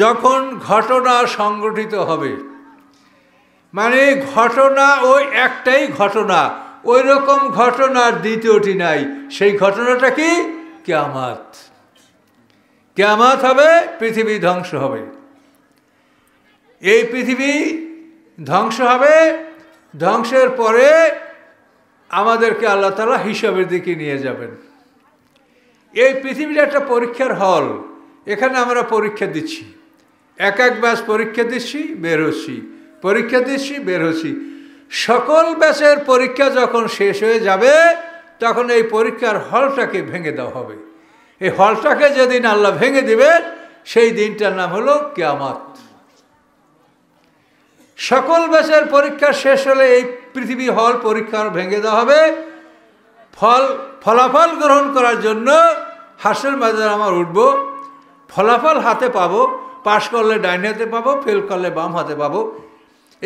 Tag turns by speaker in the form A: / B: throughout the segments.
A: যখন ঘটনা সংগঠিত হবে মানে ঘটনা ওই একটাই ঘটনা ওই রকম ঘটনার দ্বিতীয়টি নাই সেই ঘটনাটা কি ক্যামাত ক্যামাত হবে পৃথিবী ধ্বংস হবে এই পৃথিবী ধ্বংস হবে ধ্বংসের পরে আমাদেরকে আল্লাহ তালা হিসাবের দিকে নিয়ে যাবেন এই পৃথিবীটা একটা পরীক্ষার হল এখানে আমরা পরীক্ষা দিচ্ছি এক এক ব্যাস পরীক্ষা দিচ্ছি বেরোচ্ছি পরীক্ষা দিচ্ছি বেরোচ্ছি সকল ব্যাচের পরীক্ষা যখন শেষ হয়ে যাবে তখন এই পরীক্ষার হলটাকে ভেঙে দেওয়া হবে এই হলটাকে যেদিন আল্লাহ ভেঙে দিবে সেই দিনটার নাম হলো কেয়ামত সকল ব্যাচের পরীক্ষা শেষ হলে এই পৃথিবী হল পরীক্ষার ভেঙে দেওয়া হবে ফল ফলাফল গ্রহণ করার জন্য হাসের মাজার আমার উঠবো ফলাফল হাতে পাবো পাশ করলে ডাইন হাতে পাবো ফেল করলে বাম হাতে পাবো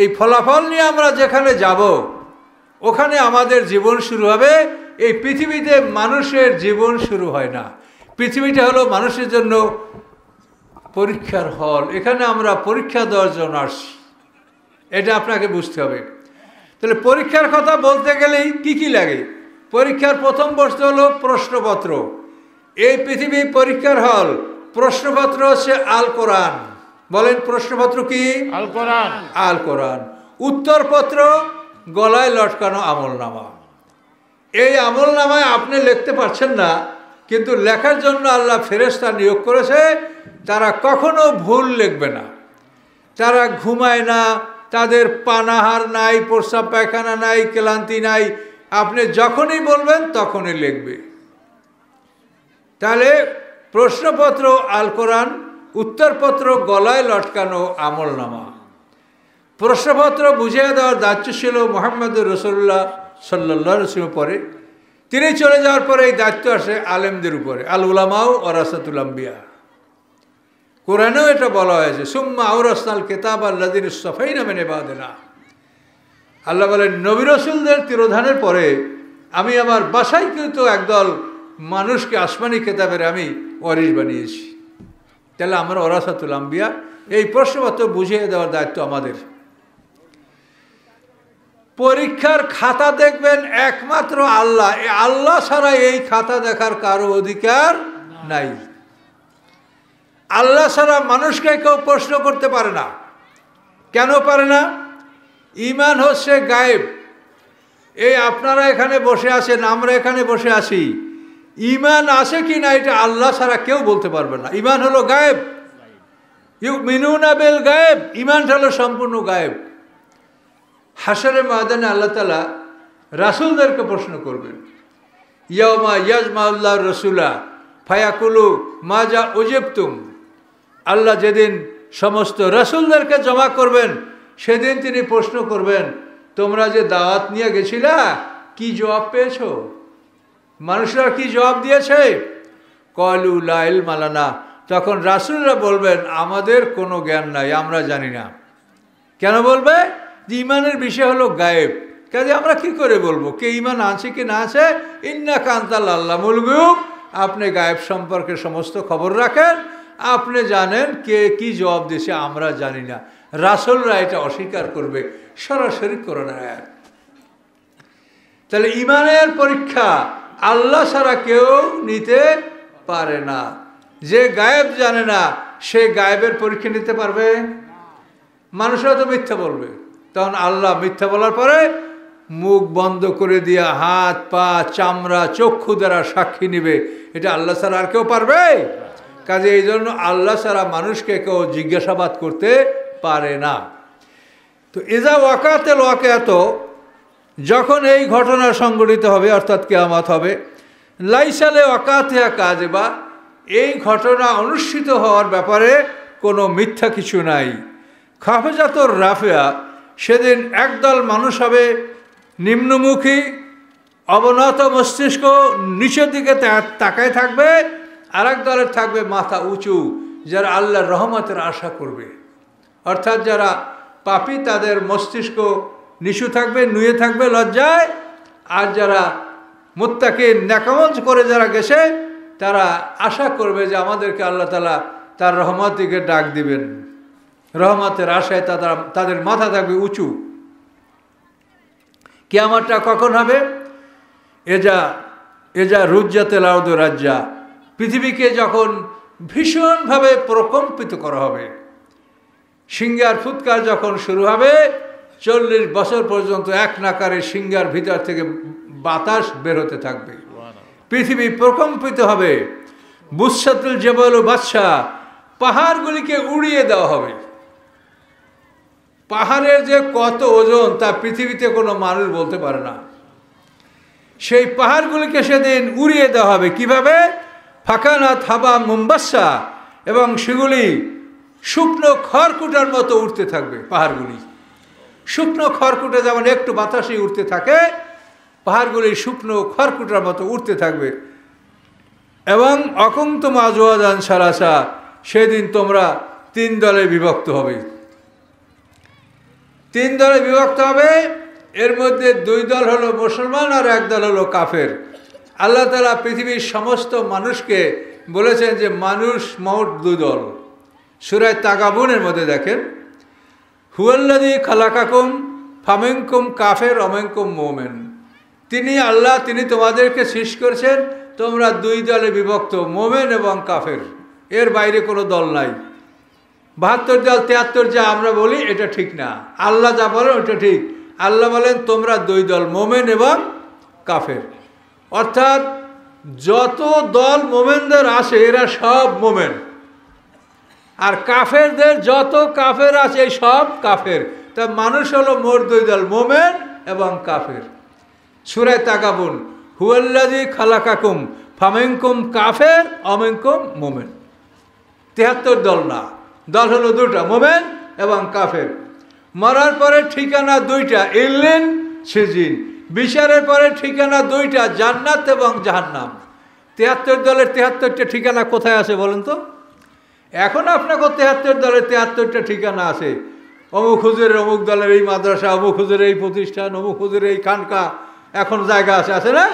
A: এই ফলাফল নিয়ে আমরা যেখানে যাব ওখানে আমাদের জীবন শুরু হবে এই পৃথিবীতে মানুষের জীবন শুরু হয় না পৃথিবীটা হলো মানুষের জন্য পরীক্ষার হল এখানে আমরা পরীক্ষা দেওয়ার জন্য এটা আপনাকে বুঝতে হবে তাহলে পরীক্ষার কথা বলতে গেলেই কি কি লাগে পরীক্ষার প্রথম বস্তু হলো প্রশ্নপত্র এই পৃথিবী পরীক্ষার হল প্রশ্নপত্র হচ্ছে আল কোরআন বলেন প্রশ্নপত্র কি আল কোরআন আল কোরআন উত্তরপত্র গলায় লটকানো আমলনামা এই আমলনামায় আপনি লিখতে পারছেন না কিন্তু লেখার জন্য আল্লাহ ফেরেস্তা নিয়োগ করেছে তারা কখনো ভুল লিখবে না তারা ঘুমায় না তাদের পানাহার নাই প্রস্রাব পায়খানা নাই ক্লান্তি নাই আপনি যখনই বলবেন তখনই লিখবে তাহলে প্রশ্নপত্র আল কোরআন উত্তরপত্র গলায় লটকানো আমলনামা প্রশ্নপত্র বুঝিয়ে দেওয়ার দায়িত্ব ছিল মোহাম্মদুর রসুল্লাহ সাল্লাহ রসিম পরে তিনি চলে যাওয়ার পরে এই দায়িত্ব আসে আলেমদের উপরে আল উলামাও অরাসাতুলাম্বিয়া কোরআনেও এটা বলা হয়েছে সুম্মা আউরাসাল কেতাব আল্লাদিন সফাই নামে নেবাদেনা আল্লাহ বলেন নবী রসুলদের তিরোধানের পরে আমি আমার বাসায় কিন্তু একদল মানুষকে আসমানি কেতাবের আমি ওয়ারিস বানিয়েছি তাহলে আমরা ওরাসাতুল আম্বিয়া এই প্রশ্নপত্র বুঝিয়ে দেওয়ার দায়িত্ব আমাদের পরীক্ষার খাতা দেখবেন একমাত্র আল্লাহ আল্লাহ ছাড়া এই খাতা দেখার কারো অধিকার নাই আল্লাহ ছাড়া মানুষকে কেউ প্রশ্ন করতে পারে না কেন পারে না ইমান হচ্ছে গায়েব এই আপনারা এখানে বসে আছেন আমরা এখানে বসে আছি ইমান আছে কি না এটা আল্লাহ ছাড়া কেউ বলতে পারবে না ইমান হলো গায়েব ইউ মিনুনা বেল গায়েব ইমানটা হলো সম্পূর্ণ গায়েব হাসারে মাদানে আল্লাহ তালা রাসুলদেরকে প্রশ্ন করবেন ইয়মা আল্লাহ রসুলা ফায়াকুলু মাজা তুম আল্লাহ যেদিন সমস্ত রসুলদেরকে জমা করবেন সেদিন তিনি প্রশ্ন করবেন তোমরা যে দাওয়াত নিয়ে গেছিলা কি জবাব পেয়েছো মানুষরা কি জবাব দিয়েছে কলু লাইল মালানা তখন রাসুলরা বলবেন আমাদের কোনো জ্ঞান নাই আমরা জানি না কেন বলবে যে ইমানের বিষয় হলো গায়েব কাজে আমরা কি করে বলবো কে ইমান আছে কি না আছে ইন্না কান্তাল আল্লাহ মুলগুম আপনি গায়েব সম্পর্কে সমস্ত খবর রাখেন আপনি জানেন কে কি জবাব দিয়েছে আমরা জানি না রাসুলরা এটা অস্বীকার করবে সরাসরি করোনা তাহলে ইমানের পরীক্ষা আল্লাহ ছাড়া কেউ নিতে পারে না যে গায়েব জানে না সে গায়েবের পরীক্ষা নিতে পারবে মানুষরা তো মিথ্যা বলবে তখন আল্লাহ মিথ্যা বলার পরে মুখ বন্ধ করে দিয়ে হাত পা চামড়া চক্ষু দ্বারা সাক্ষী নিবে এটা আল্লাহ ছাড়া আর কেউ পারবে কাজে এই জন্য আল্লাহ ছাড়া মানুষকে কেউ জিজ্ঞাসাবাদ করতে পারে না তো এজা ওয়াকাতে ওয়াকে এত যখন এই ঘটনা সংঘটিত হবে অর্থাৎ কেয়ামত হবে লাইসালে অকাতিয়া কাজে বা এই ঘটনা অনুষ্ঠিত হওয়ার ব্যাপারে কোনো মিথ্যা কিছু নাই খাফেজাতর রাফেয়া সেদিন একদল মানুষ হবে নিম্নমুখী অবনত মস্তিষ্ক নিচের দিকে তাকায় থাকবে আর এক দলের থাকবে মাথা উঁচু যারা আল্লাহর রহমতের আশা করবে অর্থাৎ যারা পাপি তাদের মস্তিষ্ক নিশু থাকবে নুয়ে থাকবে লজ্জায় আর যারা মোত্তাকে ন্যাকামঞ্জ করে যারা গেছে তারা আশা করবে যে আমাদেরকে আল্লাহ তালা তার রহমতিকে ডাক দিবেন রহমতের আশায় তারা তাদের মাথা থাকবে উঁচু কেয়ামারটা কখন হবে এজা এজা রুজ্জাতে লাউদ রাজ্জা পৃথিবীকে যখন ভীষণভাবে প্রকম্পিত করা হবে সিঙ্গার ফুৎকার যখন শুরু হবে চল্লিশ বছর পর্যন্ত এক নাকারে সিঙ্গার ভিতর থেকে বাতাস বেরোতে থাকবে পৃথিবী প্রকম্পিত হবে বুসাতুল জবল বাদশাহ পাহাড়গুলিকে উড়িয়ে দেওয়া হবে পাহাড়ের যে কত ওজন তা পৃথিবীতে কোনো মানুষ বলতে পারে না সেই পাহাড়গুলিকে সেদিন উড়িয়ে দেওয়া হবে কিভাবে ফাঁকানা থাবা মুম্বাসা এবং সেগুলি শুকনো খড়কুটার মতো উঠতে থাকবে পাহাড়গুলি শুকনো খড়কুটে যেমন একটু বাতাসে উঠতে থাকে পাহাড়গুলি শুকনো খড়কুটার মতো উঠতে থাকবে এবং অকন্ত মাজোয়াদান সারাসা সেদিন তোমরা তিন দলে বিভক্ত হবে তিন দলে বিভক্ত হবে এর মধ্যে দুই দল হলো মুসলমান আর এক দল হলো কাফের আল্লাহ তালা পৃথিবীর সমস্ত মানুষকে বলেছেন যে মানুষ মোট দুই দল সুরায় তাগাবুনের মধ্যে দেখেন হুয়াল্লাদি খালাকাকুম ফামেঙ্কুম কাফের অমেঙ্কুম মোমেন তিনি আল্লাহ তিনি তোমাদেরকে শেষ করেছেন তোমরা দুই দলে বিভক্ত মোমেন এবং কাফের এর বাইরে কোনো দল নাই বাহাত্তর দল তিয়াত্তর যা আমরা বলি এটা ঠিক না আল্লাহ যা বলেন ওটা ঠিক আল্লাহ বলেন তোমরা দুই দল মোমেন এবং কাফের অর্থাৎ যত দল মোমেনদের আসে এরা সব মোমেন আর কাফেরদের যত কাফের আছে সব কাফের তা মানুষ হলো মোর দুই দল মোমেন এবং কাফের সুরে তাকাবুন হুয়াল্লাজি খালাকাকুম ফামেঙ্কুম কাফের অমেঙ্কুম মোমেন তেহাত্তর দল না দল হলো দুটা মোমেন এবং কাফের মরার পরে ঠিকানা দুইটা ইল্লিন সিজিন বিচারের পরে ঠিকানা দুইটা জান্নাত এবং জাহান্নাম তেহাত্তর দলের তেহাত্তরটা ঠিকানা কোথায় আছে বলেন তো এখন আপনাকে তেহাত্তর দলের তেহাত্তরটা ঠিকানা আছে অমুক হুজুরের অমুক দলের এই মাদ্রাসা অমুক হুজুরের এই প্রতিষ্ঠান অমুক হুজুরের এই খানকা এখন জায়গা আছে আছে না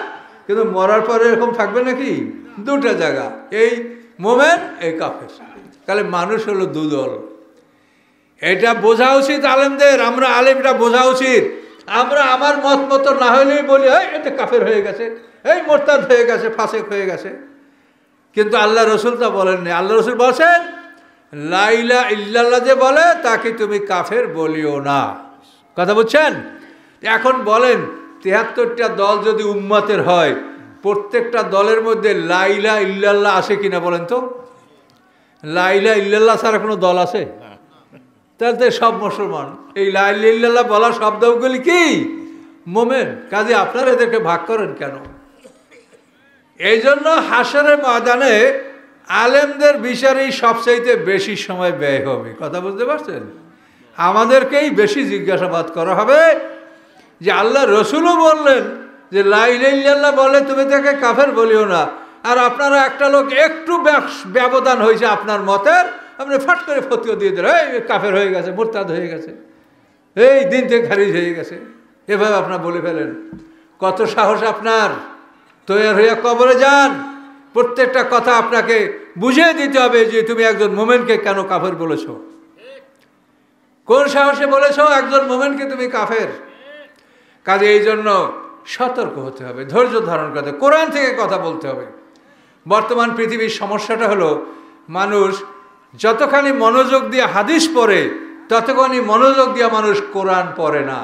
A: কিন্তু মরার পরে এরকম থাকবে নাকি দুটা জায়গা এই মোমেন এই কাফের তাহলে মানুষ হলো দুদল এটা বোঝা উচিত আলেমদের আমরা আলেমটা বোঝা উচিত আমরা আমার মত মতো না হলেই বলি এই এটা কাফের হয়ে গেছে এই মোরতাদ হয়ে গেছে ফাঁসেক হয়ে গেছে কিন্তু আল্লাহ রসুল তা বলেননি আল্লাহ রসুল বলছেন লাইলা ইল্লাল্লাহ যে বলে তাকে তুমি কাফের বলিও না কথা বুঝছেন এখন বলেন তেহাত্তরটা দল যদি উম্মাতের হয় প্রত্যেকটা দলের মধ্যে লাইলা ইল্লাল্লাহ আসে কিনা বলেন তো লাইলা ইল্লাল্লাহ ছাড়া কোনো দল আছে তাহলে তো সব মুসলমান এই লাইলা ইল্লাল্লাহ বলা শব্দগুলি কি মোমেন কাজে আপনারা এদেরকে ভাগ করেন কেন এই জন্য হাসারে ময়দানে আলেমদের বিচারেই সবচাইতে বেশি সময় ব্যয় হবে কথা বুঝতে পারছেন আমাদেরকেই বেশি জিজ্ঞাসাবাদ করা হবে যে আল্লাহ রসুলও বললেন যে লাইল্লাহ বলে তুমি তাকে কাফের বলিও না আর আপনারা একটা লোক একটু ব্যবধান হয়েছে আপনার মতের আপনি ফাট করে ফতিও দিয়ে দিলেন এই কাফের হয়ে গেছে মোরতাদ হয়ে গেছে এই দিন থেকে খারিজ হয়ে গেছে এভাবে আপনার বলে ফেলেন কত সাহস আপনার তৈরি হইয়া কবরে যান প্রত্যেকটা কথা আপনাকে বুঝিয়ে দিতে হবে যে তুমি একজন মোমেনকে কেন কাফের বলেছ কোন সাহসে বলেছ একজন মোমেনকে তুমি কাফের কাজে এই জন্য সতর্ক হতে হবে ধৈর্য ধারণ করতে কোরআন থেকে কথা বলতে হবে বর্তমান পৃথিবীর সমস্যাটা হলো মানুষ যতখানি মনোযোগ দিয়ে হাদিস পড়ে ততখানি মনোযোগ দিয়ে মানুষ কোরআন পড়ে না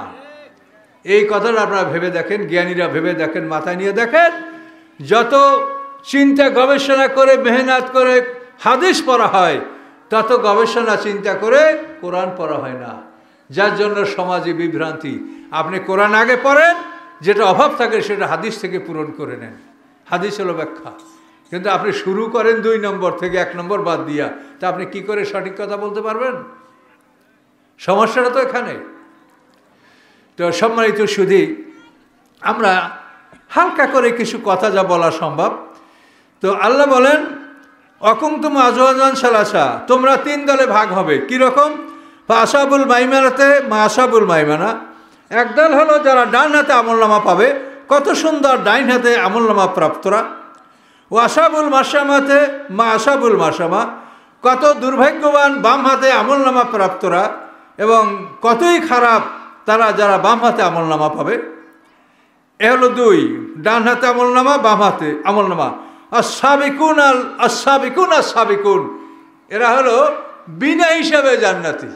A: এই কথাটা আপনারা ভেবে দেখেন জ্ঞানীরা ভেবে দেখেন মাথায় নিয়ে দেখেন যত চিন্তা গবেষণা করে মেহনত করে হাদিস পড়া হয় তত গবেষণা চিন্তা করে কোরআন পড়া হয় না যার জন্য সমাজে বিভ্রান্তি আপনি কোরআন আগে পড়েন যেটা অভাব থাকে সেটা হাদিস থেকে পূরণ করে নেন হাদিস হলো ব্যাখ্যা কিন্তু আপনি শুরু করেন দুই নম্বর থেকে এক নম্বর বাদ দিয়া তা আপনি কি করে সঠিক কথা বলতে পারবেন সমস্যাটা তো এখানে তো সম্মানিত শুধু আমরা হালকা করে কিছু কথা যা বলা সম্ভব তো আল্লাহ বলেন অকুমতুম আজওয়াজান সালাসা তোমরা তিন দলে ভাগ হবে কীরকম আশাবুল মাইমানাতে মা আশাবুল মাইমানা একদল হলো যারা ডান হাতে আমলনামা পাবে কত সুন্দর ডাইন হাতে আমলনামা প্রাপ্তরা ও আশাবুল মাসামাতে মা আশাবুল মাসামা কত দুর্ভাগ্যবান বাম হাতে আমলনামা প্রাপ্তরা এবং কতই খারাপ তারা যারা বাম হাতে আমলনামা পাবে এ হলো দুই ডান হাতে আমল নামা বাম হাতে আমল নামা আর সাবিকুন আল আর সাবিকুন আর সাবিকুন এরা হলো বিনা হিসাবে জান্নাতি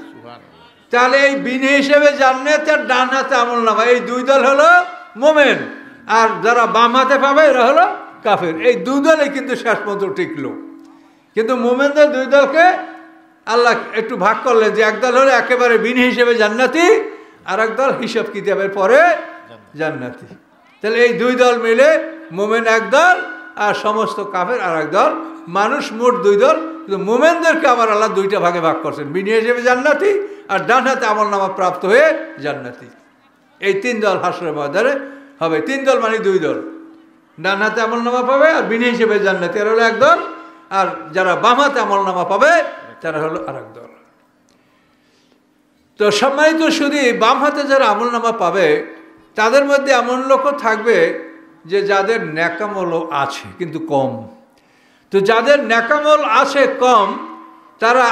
A: তাহলে এই বিনা হিসেবে জান্নাতি আর ডান হাতে আমল নামা এই দুই দল হলো মোমেন আর যারা বাম হাতে পাবে এরা হলো কাফের এই দুই দলে কিন্তু শেষ পর্যন্ত টিকলো কিন্তু মোমেনদের দুই দলকে আল্লাহ একটু ভাগ করলেন যে একদল হলো একেবারে বিন হিসেবে জান্নাতি আর একদল হিসাব কিতাবের পরে জান্নাতি তাহলে এই দুই দল মিলে মোমেন এক দল আর সমস্ত কাফের আর এক দল মানুষ মোট দুই দল কিন্তু মোমেনদেরকে আবার আল্লাহ দুইটা ভাগে ভাগ করছেন বিনি হিসেবে জান্নাতি আর ডান হাতে আমল নামা প্রাপ্ত হয়ে জান্নাতি এই তিন দল হাসরের ময়দানে হবে তিন দল মানে দুই দল ডান হাতে আমল নামা পাবে আর বিনি হিসেবে জান্নাতি আর হলো এক দল আর যারা বাম হাতে আমল নামা পাবে তারা হলো আর এক দল তো সম্মানিত শুধু বাম হাতে যারা আমল নামা পাবে তাদের মধ্যে এমন লোকও থাকবে যে যাদের ন্যাকামল আছে কিন্তু কম তো যাদের ন্যাকামল আছে কম তারা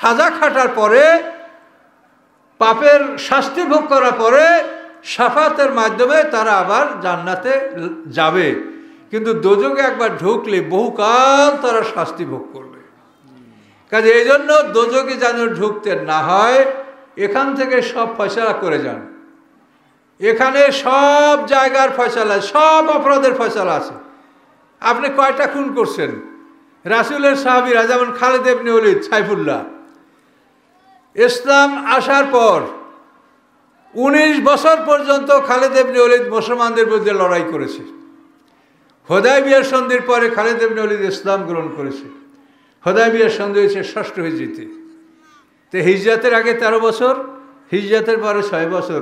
A: সাজা খাটার পরে পাপের শাস্তি ভোগ করার পরে সাফাতের মাধ্যমে তারা আবার জান্নাতে যাবে কিন্তু দোজকে একবার ঢুকলে বহুকাল তারা শাস্তি ভোগ করবে কাজে এই জন্য দোজকে যেন ঢুকতে না হয় এখান থেকে সব ফয়সলা করে যান এখানে সব জায়গার আছে সব অপরাধের ফসল আছে আপনি কয়টা খুন করছেন রাসুলের সাহাবিরা যেমন খালেদ এবনে অলিদ সাইফুল্লাহ ইসলাম আসার পর উনিশ বছর পর্যন্ত খালেদ এবনে অলিদ মুসলমানদের বিরুদ্ধে লড়াই করেছে হোদায় বিয়ার সন্ধির পরে খালেদ এবনে অলিদ ইসলাম গ্রহণ করেছে হোদায় বিয়ার সন্ধি হয়েছে ষষ্ঠ হিজরিতে তো হিজরাতের আগে তেরো বছর হিজরাতের পরে ছয় বছর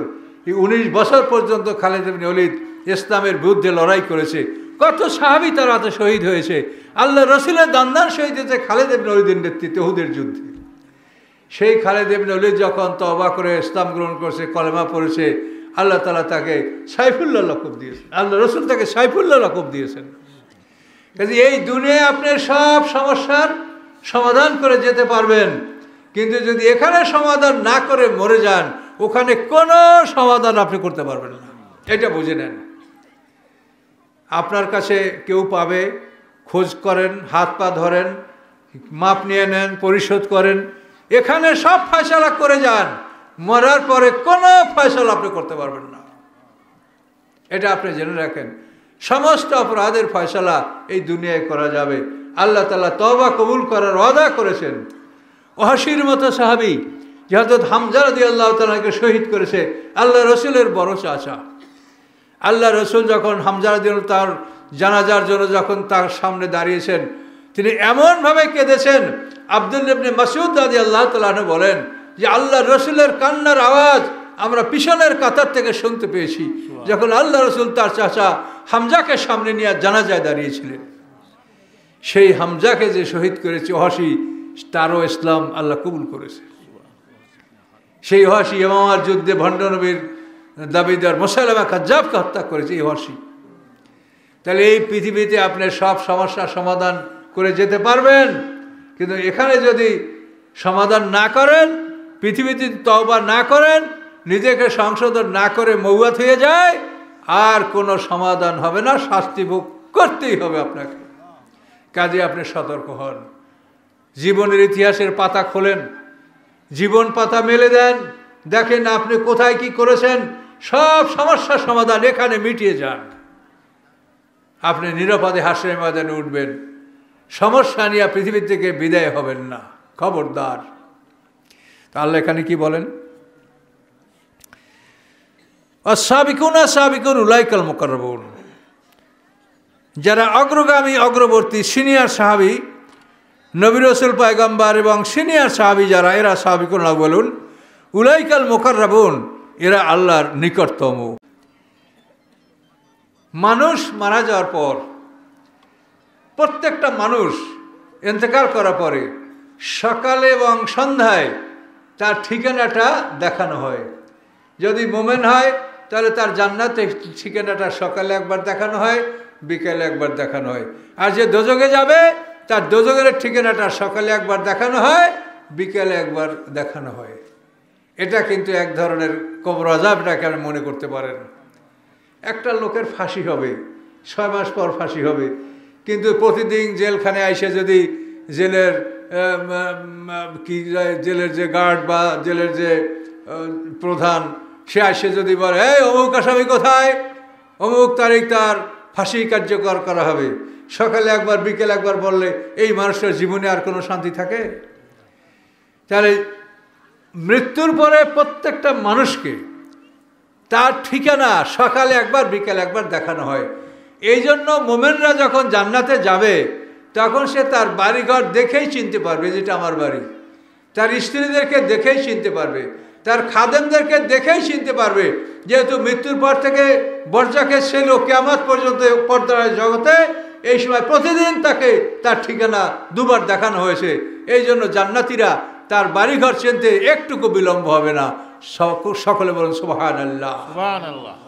A: উনিশ বছর পর্যন্ত খালেদ ইবিন অলিদ ইসলামের বিরুদ্ধে লড়াই করেছে কত সাহাবি তার হাতে শহীদ হয়েছে আল্লাহ রসুলের দান্দার শহীদ হয়েছে খালেদ ইবিন অলিদের নেতৃত্বে হুদের যুদ্ধে সেই খালেদ ইবিন অলিদ যখন তবা করে ইসলাম গ্রহণ করেছে কলেমা পড়েছে আল্লাহ তালা তাকে সাইফুল্লাহ লকব দিয়েছেন আল্লাহ রসুল তাকে সাইফুল্লাহ লকব দিয়েছেন কাজে এই দুনিয়ায় আপনি সব সমস্যার সমাধান করে যেতে পারবেন কিন্তু যদি এখানে সমাধান না করে মরে যান ওখানে কোনো সমাধান আপনি করতে পারবেন না এটা বুঝে নেন আপনার কাছে কেউ পাবে খোঁজ করেন হাত পা ধরেন মাপ নিয়ে নেন পরিশোধ করেন এখানে সব ফয়সলা করে যান মরার পরে কোনো ফয়সলা আপনি করতে পারবেন না এটা আপনি জেনে রাখেন সমস্ত অপরাধের ফয়সলা এই দুনিয়ায় করা যাবে আল্লাহ তালা তবা কবুল করার অদা করেছেন অহাসির মতো সাহাবি যে হামজা রদি আল্লাহ তালাকে শহীদ করেছে আল্লাহ রসুলের বড় চাচা আল্লাহ রসুল যখন হামজা রদি তার জানাজার জন্য যখন তার সামনে দাঁড়িয়েছেন তিনি এমনভাবে কেঁদেছেন আব্দুল ইবনে মাসুদ দাদি আল্লাহ তালাহনে বলেন যে আল্লাহ রসুলের কান্নার আওয়াজ আমরা পিছনের কাতার থেকে শুনতে পেয়েছি যখন আল্লাহ রসুল তার চাচা হামজাকে সামনে নিয়ে জানাজায় দাঁড়িয়েছিলেন সেই হামজাকে যে শহীদ করেছে অহাসি তারও ইসলাম আল্লাহ কবুল করেছে সেই ওয়াসি ইমামার যুদ্ধে ভণ্ডনবীর দাবিদার মোসাইলামা খাজ্জাবকে হত্যা করেছে এই ওয়াসি তাহলে এই পৃথিবীতে আপনি সব সমস্যার সমাধান করে যেতে পারবেন কিন্তু এখানে যদি সমাধান না করেন পৃথিবীতে তওবা না করেন নিজেকে সংশোধন না করে মৌয়া থেকে যায় আর কোনো সমাধান হবে না শাস্তি ভোগ করতেই হবে আপনাকে কাজে আপনি সতর্ক হন জীবনের ইতিহাসের পাতা খোলেন জীবন পাতা মেলে দেন দেখেন আপনি কোথায় কি করেছেন সব সমস্যার সমাধান এখানে মিটিয়ে যান আপনি নিরাপদে হাসের ময়দানে উঠবেন সমস্যা নিয়ে পৃথিবীর থেকে বিদায় হবেন না খবরদার তাহলে এখানে কি বলেন অসাবিকুন সাবিকুন উলাইকাল মোকার যারা অগ্রগামী অগ্রবর্তী সিনিয়র সাহাবি নবী রসুল পায়গম্বার এবং সিনিয়র সাহাবি যারা এরা সাহাবি কোন বলুন উলাইকাল মোকাররাবুন এরা আল্লাহর নিকটতম মানুষ মারা যাওয়ার পর প্রত্যেকটা মানুষ ইন্তেকাল করার পরে সকালে এবং সন্ধ্যায় তার ঠিকানাটা দেখানো হয় যদি মোমেন হয় তাহলে তার জান্নাতের ঠিকানাটা সকালে একবার দেখানো হয় বিকেলে একবার দেখানো হয় আর যে দোজগে যাবে তার দোজগের ঠিকানাটা সকালে একবার দেখানো হয় বিকেলে একবার দেখানো হয় এটা কিন্তু এক ধরনের কবর আজাবটাকে আমি মনে করতে পারেন একটা লোকের ফাঁসি হবে ছয় মাস পর ফাঁসি হবে কিন্তু প্রতিদিন জেলখানে আইসে যদি জেলের কি জেলের যে গার্ড বা জেলের যে প্রধান সে আসে যদি বলে এই অমুক আসামি কোথায় অমুক তারিখ তার ফাঁসি কার্যকর করা হবে সকালে একবার বিকেল একবার বললে এই মানুষের জীবনে আর কোনো শান্তি থাকে তাহলে মৃত্যুর পরে প্রত্যেকটা মানুষকে তার ঠিকানা সকালে একবার বিকেল একবার দেখানো হয় এই জন্য মোমেনরা যখন জান্নাতে যাবে তখন সে তার বাড়িঘর দেখেই চিনতে পারবে যেটা আমার বাড়ি তার স্ত্রীদেরকে দেখেই চিনতে পারবে তার খাদেমদেরকে দেখেই চিনতে পারবে যেহেতু মৃত্যুর পর থেকে বর্জাকে ছিল কেমাত পর্যন্ত পর্দার জগতে এই সময় প্রতিদিন তাকে তার ঠিকানা দুবার দেখানো হয়েছে এই জন্য জান্নাতিরা তার বাড়িঘর চিনতে একটুকু বিলম্ব হবে না সকলে বলুন সুবাহ আল্লাহ